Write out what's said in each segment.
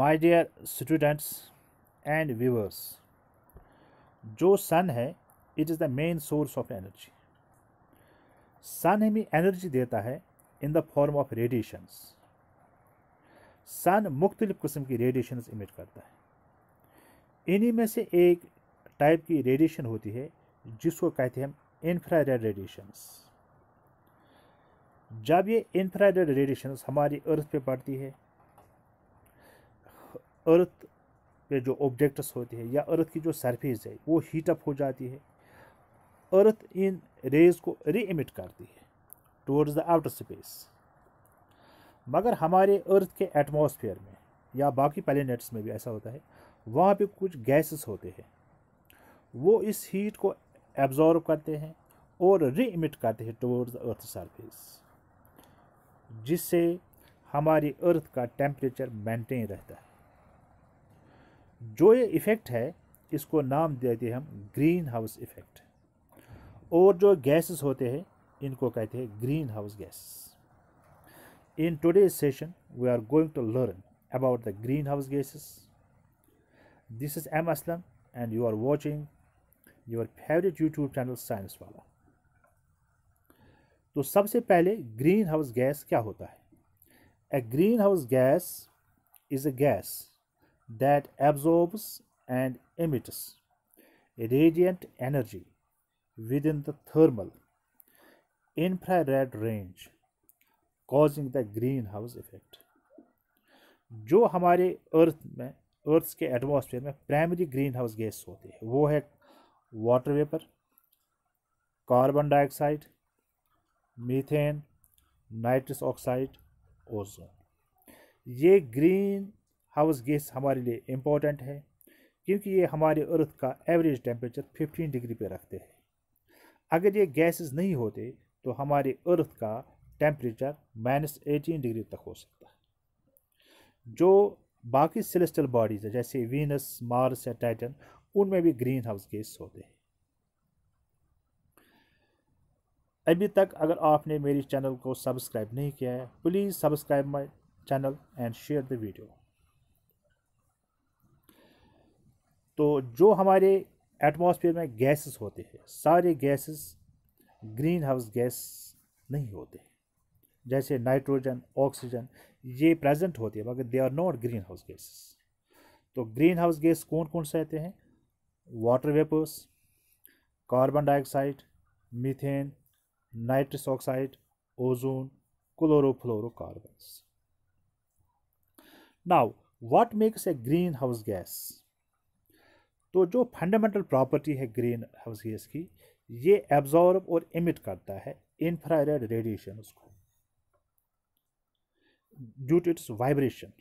My dear students and viewers जो sun है it is the main source of energy sun हमें energy देता है in the form of radiations sun मुख्तलिफ़ किस्म की रेडिएशंस इमिट करता है इन्हीं में से एक टाइप की रेडिएशन होती है जिसको कहते हैं हम इन्फ्रारेड रेडिएशंस जब ये इन्फ्रारेड रेडिएशंस हमारी अर्थ पे पड़ती है अर्थ पे जो ऑब्जेक्ट्स होते हैं या अर्थ की जो सरफेस है वो हीटअप हो जाती है अर्थ इन रेज को रीएमिट करती है टूवर्ड्स द आउटर स्पेस मगर हमारे अर्थ के एटमॉस्फेयर में या बाकी प्लैनेट्स में भी ऐसा होता है वहाँ पे कुछ गैसेस होते हैं वो इस हीट को एब्जॉर्व करते हैं और रीइमिट करते हैं टूवर्ड्स अर्थ सरफेस जिससे हमारी अर्थ का टेम्परेचर मेंटेन रहता है जो ये इफ़ेक्ट है इसको नाम देते हैं हम ग्रीन हाउस इफ़ेक्ट और जो गैसेस होते हैं इनको कहते हैं green house gas in today session we are going to learn about the green house gases this is M Aslam and you are watching your favourite YouTube channel science वाला तो सबसे पहले ग्रीन हाउस गैस क्या होता है a green house gas is a gas that absorbs and emits radiant energy within the thermal infrared range causing the greenhouse effect जो हमारे अर्थ में अर्थ के एटमॉस्फेयर में प्राइमरी ग्रीन हाउस गैस होते हैं वो है water vapour carbon dioxide methane nitrous oxide ozone ये ग्रीन हाउस गैस हमारे लिए इम्पोर्टेंट है क्योंकि ये हमारे अर्थ का एवरेज टेम्परेचर 15 डिग्री पे रखते हैं अगर ये गैसेस नहीं होते तो हमारे अर्थ का टेम्परेचर माइनस एटीन डिग्री तक हो सकता है जो बाकी सेलेस्टल बॉडीज़ है जैसे वीनस मार्स या टाइटन उनमें भी ग्रीन हाउस गैस होते हैं अभी तक अगर आपने मेरे चैनल को सब्सक्राइब नहीं किया है please subscribe my channel and share the video तो जो हमारे एटमॉस्फेयर में गैसेस होते हैं सारे गैसेस ग्रीन हाउस गैस नहीं होते जैसे नाइट्रोजन ऑक्सीजन ये प्रेजेंट होते हैं मगर they are not green house gases तो ग्रीन हाउस गैस कौन कौन से रहते हैं water vapours carbon dioxide methane nitrous oxide ozone chlorofluorocarbons what makes a green house gas तो जो फंडामेंटल प्रॉपर्टी है ग्रीन हाउस गैस की ये एब्जॉर्ब और इमिट करता है इंफ्रारेड रेडिएशन उसको ड्यू टू इट्स वाइब्रेशन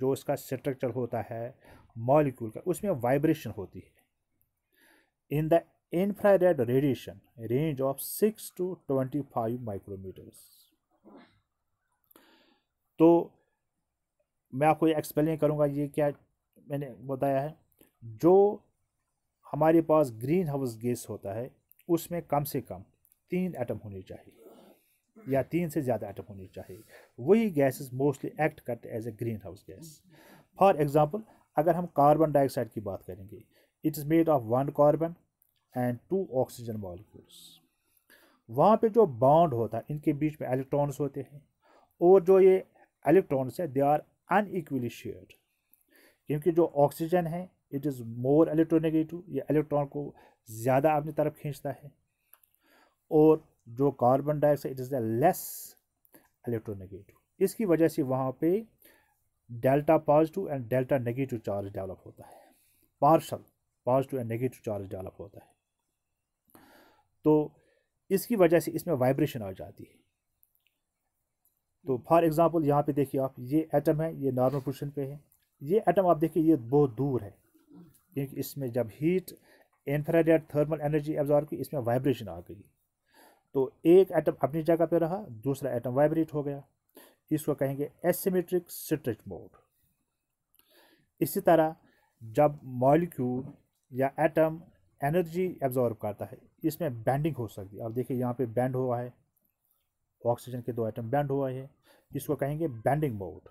जो इसका स्ट्रक्चर होता है मॉलिक्यूल का उसमें वाइब्रेशन होती है in the infrared radiation range of six to twenty five micrometres तो मैं आपको एक्सप्लेन करूँगा ये क्या मैंने बताया है जो हमारे पास ग्रीन हाउस गैस होता है उसमें कम से कम तीन एटम होने चाहिए या तीन से ज़्यादा एटम होने चाहिए वही गैसेस मोस्टली एक्ट करते as a green house gas for example अगर हम कार्बन डाइऑक्साइड की बात करेंगे it is made of one carbon and two oxygen molecules वहाँ पे जो बॉन्ड होता है इनके बीच में इलेक्ट्रॉन्स होते हैं और जो ये इलेक्ट्रॉन्स है दे आर अनइक्वली शेयर्ड क्योंकि जो ऑक्सीजन है इट इज़ मोर इलेक्ट्रोनेगेटिव ये इलेक्ट्रॉन को ज़्यादा अपनी तरफ खींचता है और जो carbon dioxide it is the less electronegative इसकी वजह से वहाँ पे delta positive and delta negative charge develop होता है partial positive and negative charge develop होता है तो इसकी वजह से इसमें वाइब्रेशन आ जाती है तो फॉर एग्ज़ाम्पल यहाँ पे देखिए आप ये एटम है ये नॉर्मल पोजिशन पे है ये एटम आप देखिए ये बहुत दूर है क्योंकि इसमें जब heat infrared thermal energy absorb की इसमें वाइब्रेशन आ गई तो एक एटम अपनी जगह पे रहा दूसरा एटम वाइब्रेट हो गया इसको कहेंगे एसिमेट्रिक स्ट्रेच मोड इसी तरह जब मॉलिक्यूल या एटम एनर्जी एब्जॉर्व करता है इसमें बैंडिंग हो सकती है अब देखिए यहाँ पे बैंड हुआ है ऑक्सीजन के दो एटम बैंड हुआ है इसको कहेंगे बैंडिंग मोड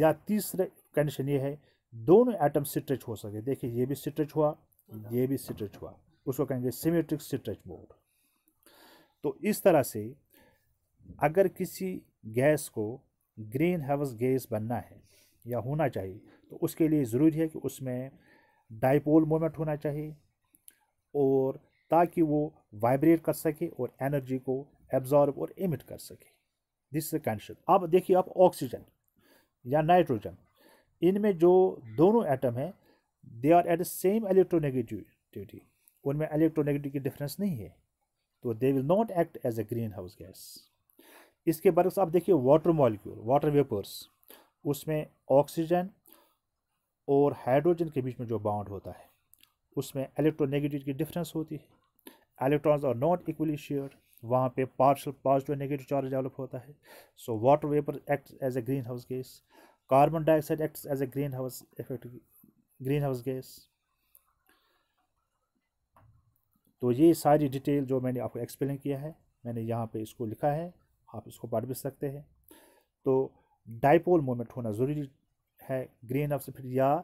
या तीसरे कंडीशन ये है दोनों एटम सिट्रेच हो सके देखिए ये भी सिट्रेच हुआ हम्म। ये भी सिट्रेच हुआ उसको कहेंगे सिमेट्रिक सिट्रेच मोड तो इस तरह से अगर किसी गैस को ग्रीन हाउस गैस बनना है या होना चाहिए तो उसके लिए ज़रूरी है कि उसमें डाइपोल मोमेंट होना चाहिए और ताकि वो वाइब्रेट कर सके और एनर्जी को एब्जॉर्ब और इमिट कर सके दिस इज कंडीशन अब देखिए आप ऑक्सीजन या नाइट्रोजन इनमें जो हम्म। दोनों एटम हैं they are at the same electronegativity उनमें इलेक्ट्रोनेगेटिव की डिफरेंस नहीं है तो they will not act as a green house gas इसके बरस आप देखिए वाटर मॉलिक्यूल वाटर वेपर्स उसमें ऑक्सीजन और हाइड्रोजन के बीच में जो बाउंड होता है उसमें इलेक्ट्रोनेगेटिव की डिफरेंस होती है electrons are not equally share वहाँ पे partial positive negative charge develop होता है so water vapour act as a green house gas Carbon dioxide acts as a greenhouse effect greenhouse gas. तो ये सारी डिटेल जो मैंने आपको एक्सप्लेन किया है मैंने यहाँ पे इसको लिखा है आप इसको पढ़ भी सकते हैं तो डाइपोल मोमेंट होना ज़रूरी है ग्रीन हाउस इफेक्ट या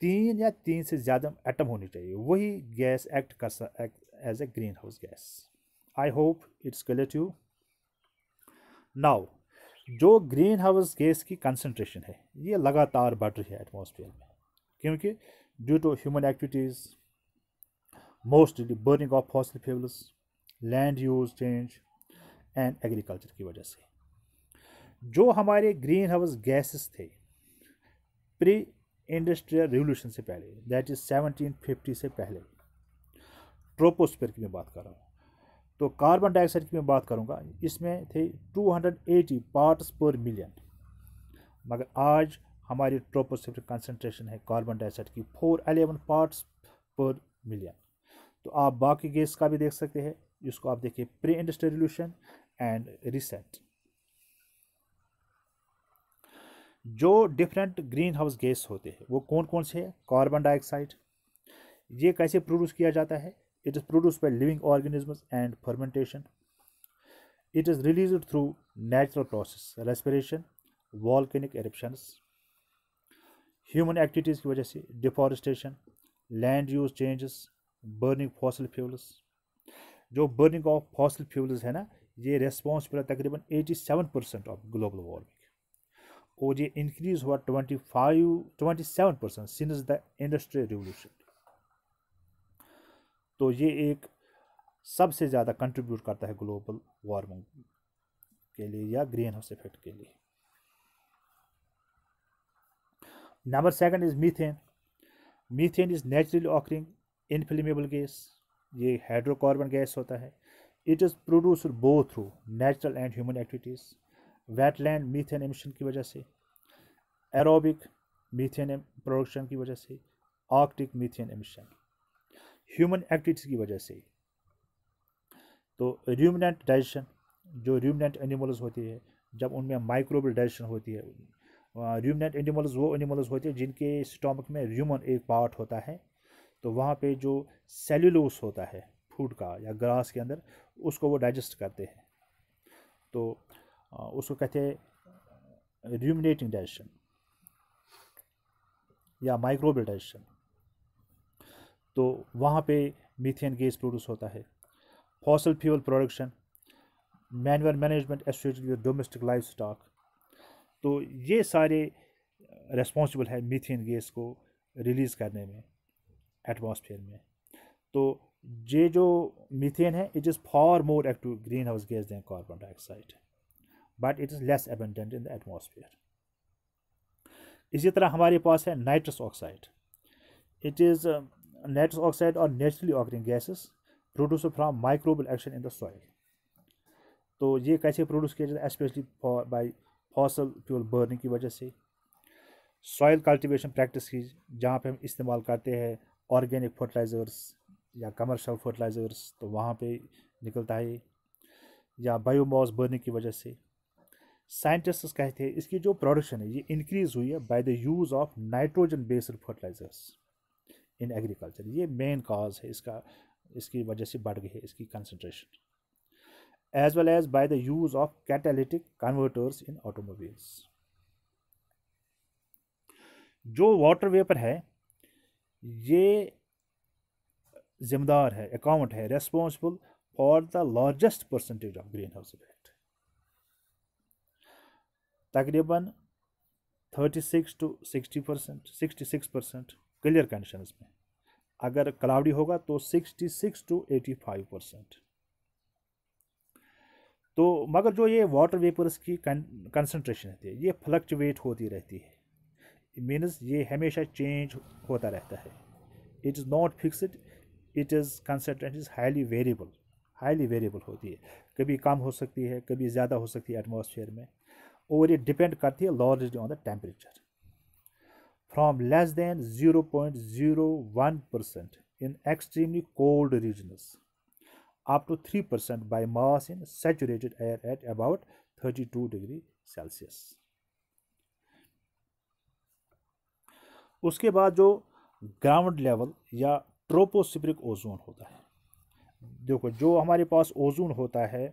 तीन या तीन से ज़्यादा एटम होने चाहिए वही गैस एक्ट कर as a green house gas I hope it's clear to now जो ग्रीन हाउस गैस की कंसनट्रेशन है ये लगातार बढ़ रही है एटमोसफियर में क्योंकि due to human activities mostly burning of fossil fuels land use change and agriculture की वजह से जो हमारे ग्रीन हाउस गैसेस थे प्री इंडस्ट्रियल रिवोल्यूशन से पहले दैट इज़ सेवनटीन फिफ्टी से पहले ट्रोपोस्फेयर की मैं बात कर रहा हूँ तो कार्बन डाइऑक्साइड की मैं बात करूँगा इसमें थे 280 पार्ट्स पर मिलियन मगर आज हमारी ट्रोपोस्फेरिक कंसनट्रेशन है कार्बन डाइऑक्साइड की four eleven parts per million तो आप बाकी गैस का भी देख सकते हैं इसको आप देखिए pre industrial revolution and recent जो डिफरेंट ग्रीन हाउस गैस होते हैं वो कौन कौन से हैं कार्बन डाइऑक्साइड ये कैसे प्रोड्यूस किया जाता है It is produced by living organisms and fermentation. It is released through natural process, respiration, volcanic eruptions, human activities की वजह से deforestation land use changes burning fossil fuels जो बर्निंग ऑफ फॉसल फ्यूल्स है ना ये रेस्पॉन्सिबल है तकरीबन 87 percent of global warming और ये इंक्रीज हुआ 25 27 percent since the industrial revolution तो ये एक सबसे ज़्यादा कंट्रीब्यूट करता है ग्लोबल वार्मिंग के लिए या ग्रीन हाउस इफेक्ट के लिए number second is methane methane is naturally occurring inflammable gas ये हाइड्रोकार्बन गैस होता है it is produced both through natural and human activities wetland methane emission की वजह से एरोबिक मीथेन प्रोडक्शन की वजह से arctic methane emission human activities की वजह से तो र्यूमिनेंट डाइजेशन जो र्यूमिनेंट एनिमल्स होती है जब उनमें माइक्रोबल डाइजेशन होती है र्यूमिनेंट एनिमल्स वो एनिमल्स होते हैं जिनके स्टोमक में र्यूमन एक पार्ट होता है तो वहाँ पे जो सेल्यूलोस होता है फूड का या ग्रास के अंदर उसको वो डाइजेस्ट करते हैं तो उसको कहते हैं र्यूमिनेटिंग डाइजेशन या माइक्रोबल डाइजेशन तो वहाँ पे मीथेन गैस प्रोड्यूस होता है fossil fuel production manure management associated with domestic livestock तो ये सारे रेस्पॉन्सिबल है मीथेन गैस को रिलीज़ करने में एटमॉस्फेयर में तो ये जो मीथेन है it is far more active green house gas than carbon dioxide but it is less abundant in the atmosphere इसी तरह हमारे पास है nitrous oxide it is nitrous oxide are naturally occurring gases produced from microbial action in the soil तो ये कैसे produce किया जाता है specially by fossil fuel burning की वजह से सॉयल कल्टीवेशन प्रैक्टिस की जहाँ पे हम इस्तेमाल करते हैं ऑर्गेनिक फर्टिलाइज़र्स या कमर्शियल फर्टिलाइज़र्स तो वहाँ पे निकलता है या बायोमास बर्निंग की वजह से साइंटिस्ट कहते हैं इसकी जो प्रोडक्शन है ये इंक्रीज़ हुई है by the use of nitrogen based fertilisers in agriculture ये मेन कॉज है इसका इसकी वजह से बढ़ गई है इसकी concentration as well as by the use of catalytic converters in automobiles जो वाटर वेपर है ये जिम्मेदार है अकाउंट है responsible for the largest percentage of green house effect तकरीबन thirty six to sixty percent sixty six percent clear condition में अगर cloudy होगा तो 66 टू 85 परसेंट तो मगर जो ये वाटर वेपर्स की कंसनट्रेशन रहती है ये फ्लक्चुएट होती रहती है मीन्स ये हमेशा चेंज होता रहता है it is not fixed it is concentration is highly variable highly variable होती है कभी कम हो सकती है कभी ज़्यादा हो सकती है एटमोसफियर में और ये डिपेंड करती है large on the temperature from less than 0.01% in extremely cold regions up to 3% by mass in saturated air at about 32 degree celsius उसके बाद जो ग्राउंड लेवल या ट्रोपोस्पिरिक ओजोन होता है देखो जो हमारे पास ओजोन होता है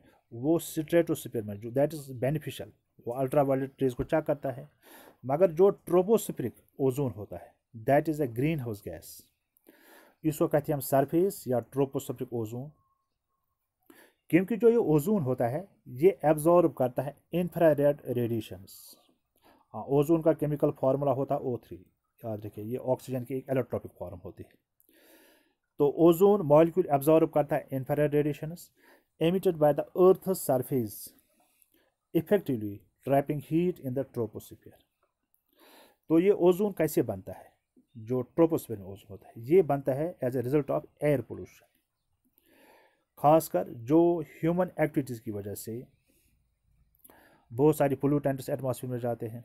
वो स्ट्रेटोस्पियर में जो दैट इज़ बेनिफिशियल वो अल्ट्रा वायलेट रेज को क्या करता है मगर जो ट्रोपोस्फिरिक ओजोन होता है that is a green house gas इसको कहते हैं हम सरफेस या ट्रोपोस्फिरिक ओजोन क्योंकि जो ये ओजोन होता है ये एब्जॉर्ब करता है इंफ्रारेड रेडिएशंस हाँ ओजोन का केमिकल फार्मूला होता है ओ थ्री याद रखिए ये ऑक्सीजन की एक इलेक्ट्रोपिक फॉर्म होती है तो ओजोन मॉलिक्यूल एब्जॉर्ब करता है infrared radiations emitted by the earth surface effectively trapping heat in the troposphere. तो ये ओजोन कैसे बनता है जो ट्रोपोस्फेयर में ओजोन होता है ये बनता है as a result of air pollution खासकर जो ह्यूमन एक्टिविटीज़ की वजह से बहुत सारे पोल्यूटेंट्स एटमॉस्फेयर में जाते हैं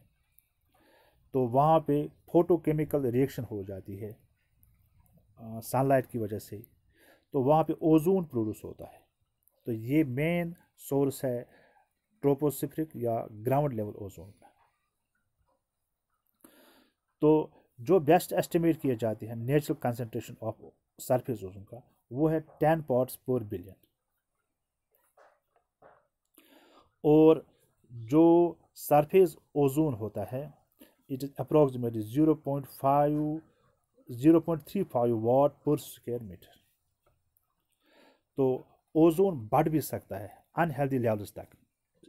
तो वहाँ पे फोटोकेमिकल रिएक्शन हो जाती है सनलाइट की वजह से तो वहाँ पे ओजोन प्रोड्यूस होता है तो ये मेन सोर्स है ट्रोपोसिफ्रिक या ग्राउंड लेवल ओजोन का तो जो बेस्ट एस्टिमेट किए जाते हैं natural concentration of surface ozone का वो है टेन पॉट्स पर बिलियन और जो सरफेस ओजोन होता है it is approximately zero point five zero point three five watt per square metre तो ओजोन बढ़ भी सकता है अनहेल्दी लेवल्स तक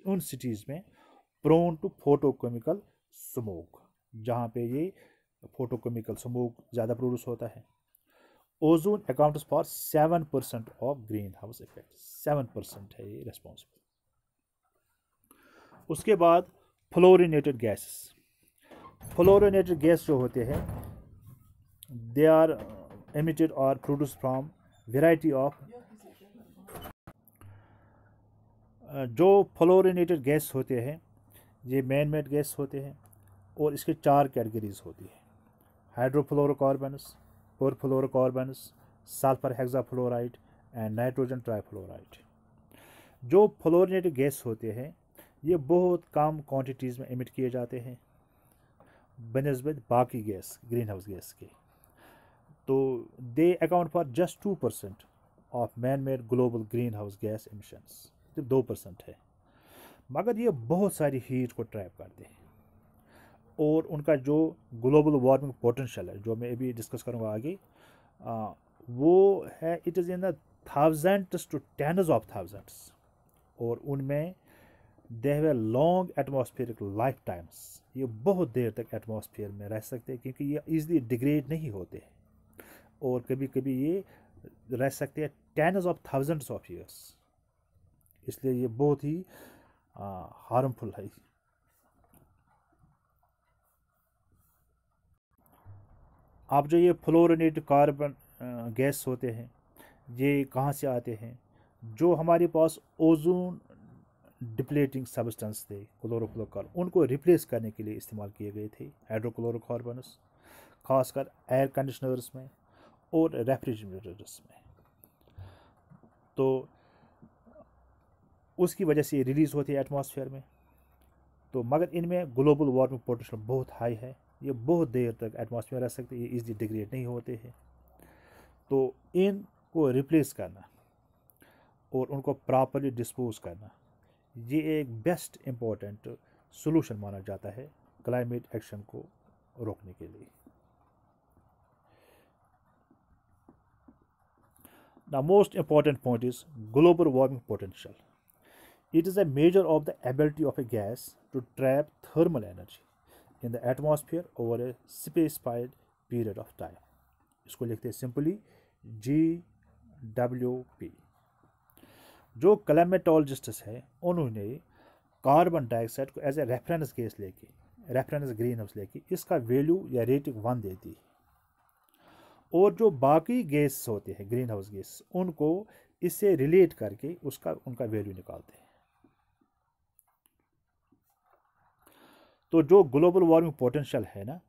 उन सिटीज़ में प्रोन टू फोटोकेमिकल स्मोक जहाँ पे ये फोटोकेमिकल स्मोक ज़्यादा प्रोड्यूस होता है ozone account for seven percent of green house effect seven percent है ये रेस्पॉन्सिबल उसके बाद फ्लोरिनेटेड गैसेस फ्लोरिनेटेड गैस जो होते हैं दे आर एमिटेड और प्रोड्यूस फ्रॉम वेराइटी ऑफ जो फ्लोरिनेटेड गैस होते हैं ये मैन मेड गैस होते हैं और इसके चार कैटेगरीज होती हैं hydrofluorocarbons perfluorocarbons sulphur hexafluoride and nitrogen trifluoride जो फ्लोरिनेटेड गैस होते हैं ये बहुत कम क्वांटिटीज़ में एमिट किए जाते हैं बनस्बत बाकी गैस ग्रीन हाउस गैस के तो they account for just two percent of man made global green house gas emissions सिर्फ दो परसेंट है मगर ये बहुत सारी हीट को ट्रैप करते हैं और उनका जो ग्लोबल वार्मिंग पोटेंशियल है जो मैं अभी डिस्कस करूँगा आगे आ, वो है it is in the thousands to tens of thousands और उनमें they have a long atmospheric life times ये बहुत देर तक एटमोसफियर में रह सकते हैं क्योंकि ये ईजिली डिग्रेड नहीं होते और कभी कभी ये रह सकते हैं tens of thousands of years इसलिए ये बहुत ही हार्मफुल है आप जो ये फ्लोरिनेट कार्बन गैस होते हैं ये कहाँ से आते हैं जो हमारे पास ओजोन डिप्लेटिंग सब्सटेंस थे क्लोरोफ्लोकार्बन उनको रिप्लेस करने के लिए इस्तेमाल किए गए थे हाइड्रोक्लोरोकार्बनस खासकर एयर कंडीशनर्स में और रेफ्रिजरेटर्स में तो उसकी वजह से रिलीज़ होती है एटमॉस्फेयर में तो मगर इनमें ग्लोबल वार्मिंग पोटेंशियल बहुत हाई है ये बहुत देर तक एटमॉस्फेयर रह सकते ये इजली डिग्रेड नहीं होते हैं तो इन को रिप्लेस करना और उनको प्रॉपरली डिस्पोज करना ये एक बेस्ट इम्पोर्टेंट सोलूशन माना जाता है क्लाइमेट एक्शन को रोकने के लिए the most important point is global warming potential it is a measure of the ability of a gas to trap thermal energy in the atmosphere over a specified period of time इसको लिखते हैं simply जी W P जो climatologists हैं उन्होंने carbon dioxide को as a reference gas लेके reference green house लेके इसका वैल्यू या रेटिंग वन देती है और जो बाकी गैस होते हैं ग्रीन हाउस गैस उनको इससे रिलेट करके उसका उनका वैल्यू निकालते हैं तो जो ग्लोबल वार्मिंग पोटेंशियल है ना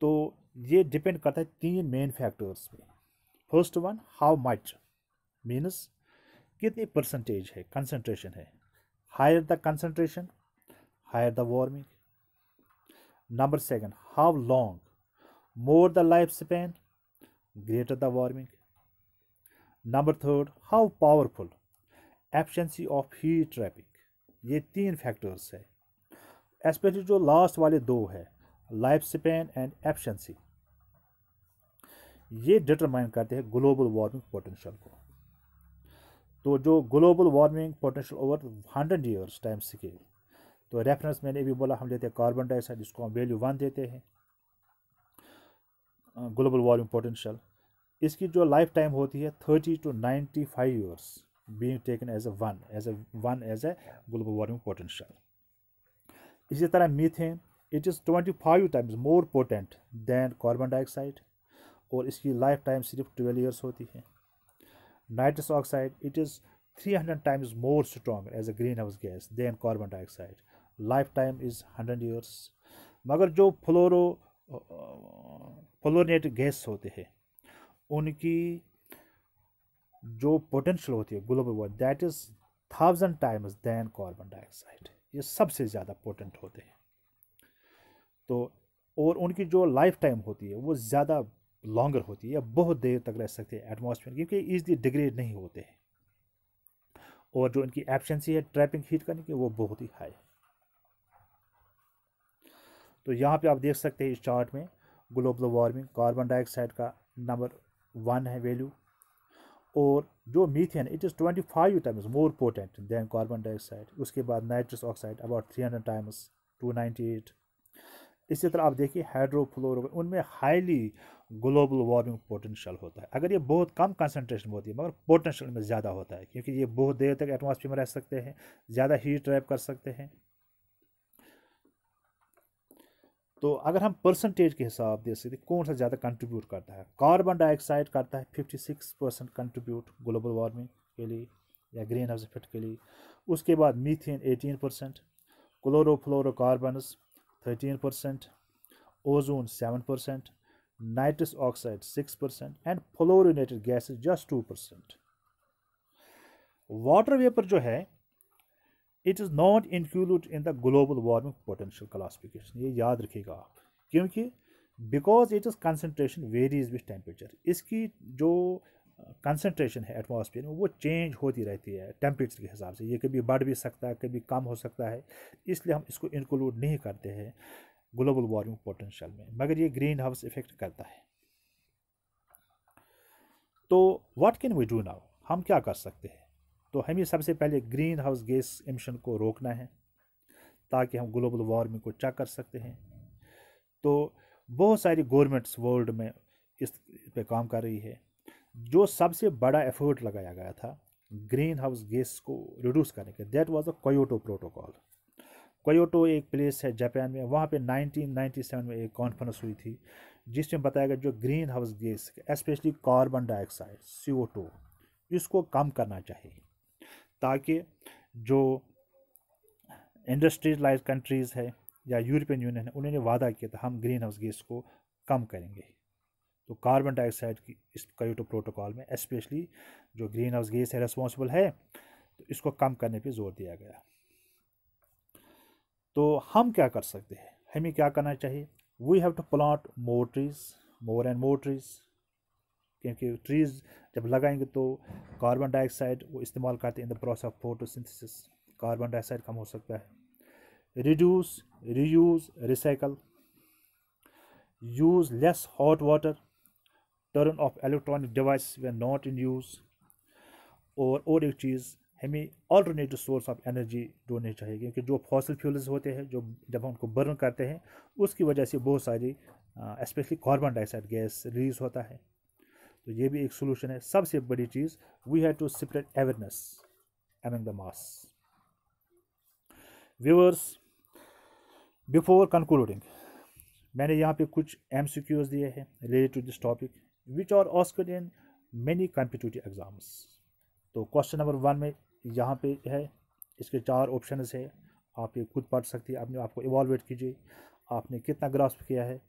तो ये डिपेंड करता है तीन मेन फैक्टर्स पे first one how much means कितनी परसेंटेज है कंसंट्रेशन है higher the concentration higher the warming number second how long more the life span greater the warming number third how powerful efficiency of heat traffic ये तीन factors है especially जो last वाले दो है लाइफ स्पेन एंड एफशंसी ये determine करते हैं ग्लोबल वार्मिंग पोटेंशियल को तो जो global warming potential over hundred years time scale तो रेफरेंस मैंने भी बोला हम लेते हैं कार्बन डाइऑक्साइड जिसको हम वैल्यू वन देते हैं ग्लोबल वार्मिंग पोटेंशियल इसकी जो लाइफ टाइम होती है thirty two ninety five years being taken as a one as a one as a global warming potential इसी तरह methane it is twenty five times more potent than carbon dioxide और इसकी life time सिर्फ twelve years होती है nitrous oxide it is three hundred times more strong as a green house gas than carbon dioxide life time is hundred years मगर जो फ्लोरो फ्लोरनेट gas होते हैं उनकी जो पोटेंशल होती है global warming that is thousand times than carbon dioxide ये सबसे ज़्यादा पोटेंट होते हैं तो और उनकी जो लाइफ टाइम होती है वो ज़्यादा लॉन्गर होती है या बहुत देर तक रह सकते हैं एटमोसफियर क्योंकि ईजली डिग्रेड नहीं होते हैं और जो इनकी एफिशेंसी है ट्रैपिंग हीट करने की वो बहुत ही हाई है तो यहाँ पे आप देख सकते हैं इस चार्ट में ग्लोबल वार्मिंग कार्बन डाइऑक्साइड का नंबर वन है वैल्यू और जो methane it is twenty five times more potent than carbon dioxide उसके बाद nitrous oxide about three hundred times two ninety eight इसी तरह आप देखिए हाइड्रोफ्लोरो उनमें हाईली ग्लोबल वार्मिंग पोटेंशियल होता है अगर ये बहुत कम कंसनट्रेशन होती है मगर पोटेंशियल में ज़्यादा होता है क्योंकि ये बहुत देर तक एटमॉस्फेयर में रह सकते हैं ज़्यादा हीट ट्रैप कर सकते हैं तो अगर हम परसेंटेज के हिसाब दे सकते कौन सा ज़्यादा कंट्रीब्यूट करता है कार्बन डाइऑक्साइड करता है fifty six percent contribute global warming के लिए या ग्रीन हाउस इफेक्ट के लिए उसके बाद methane eighteen percent chlorofluorocarbons thirteen percent ozone seven percent nitrous oxide six percent and fluorinated gases just two percent water vapour जो है it is not include in the global warming potential classification ये याद रखिएगा आप क्योंकि because it is concentration varies with temperature इसकी जो concentration है एटमोसफियर में वो चेंज होती रहती है टेम्परेचर के हिसाब से ये कभी बढ़ भी सकता है कभी कम हो सकता है इसलिए हम इसको इंक्लूड नहीं करते हैं ग्लोबल वार्मिंग पोटेंशियल में मगर ये ग्रीन हाउस इफेक्ट करता है तो what can we do now हम क्या कर सकते हैं तो हमें सबसे पहले ग्रीन हाउस गैस एमिशन को रोकना है ताकि हम ग्लोबल वार्मिंग को चेक कर सकते हैं तो बहुत सारी गवर्नमेंट्स वर्ल्ड में इस पे काम कर रही है जो सबसे बड़ा एफर्ट लगाया गया था ग्रीन हाउस गैस को रिड्यूस करने के that was a Kyoto protocol Kyoto एक प्लेस है जापान में वहाँ पे 1997 में एक कॉन्फ्रेंस हुई थी जिसमें बताया गया जो green house gas specially carbon dioxide सी इसको कम करना चाहिए ताकि जो इंडस्ट्रीलाइज कंट्रीज़ है या यूरोपियन यूनियन है उन्होंने वादा किया था हम ग्रीन हाउस गैस को कम करेंगे तो कार्बन डाइऑक्साइड की इस कयोटो प्रोटोकॉल में स्पेशली जो ग्रीन हाउस गैस है रेस्पॉन्सिबल है तो इसको कम करने पे जोर दिया गया तो हम क्या कर सकते हैं हमें क्या करना चाहिए we have to plant more trees more trees क्योंकि ट्रीज़ जब लगाएंगे तो कार्बन डाइऑक्साइड वो इस्तेमाल करते हैं in the process of photosynthesis carbon dioxide कम हो सकता है reduce reuse recycle use less hot water turn off electronic device वे नॉट इन यूज़ और और एक चीज़ हमें ऑल्टरनेटिव सोर्स ऑफ एनर्जी ढूंढनी चाहिए क्योंकि जो फॉसल फ्यूल्स होते हैं जो जब हम उनको बर्न करते हैं उसकी वजह से बहुत सारी specially carbon dioxide gas release होता है तो ये भी एक सोल्यूशन है सबसे बड़ी चीज़ we have to spread awareness among the mass viewers before concluding मैंने यहाँ पे कुछ एम सी क्यूज दिए हैं related to this topic which are asked in many competitive exams तो क्वेश्चन नंबर वन में यहाँ पे है इसके चार ऑप्शन है आप ये खुद पढ़ सकती है अपने आपको इवॉल्वेट कीजिए आपने कितना ग्रास्प किया है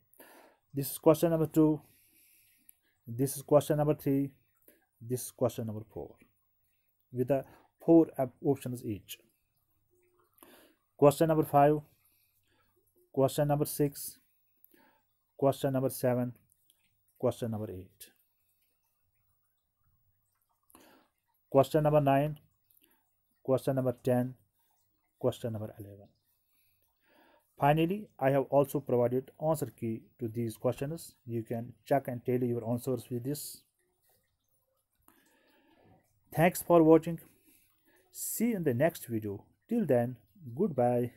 this question number two this is question number three this is question number four with the four options each question number five question number six question number seven question number eight question number nine question number 10 question number 11 Finally, I have also provided answer key to these questions. You can check and tally your answers with this. Thanks for watching. See you in the next video. Till then, goodbye.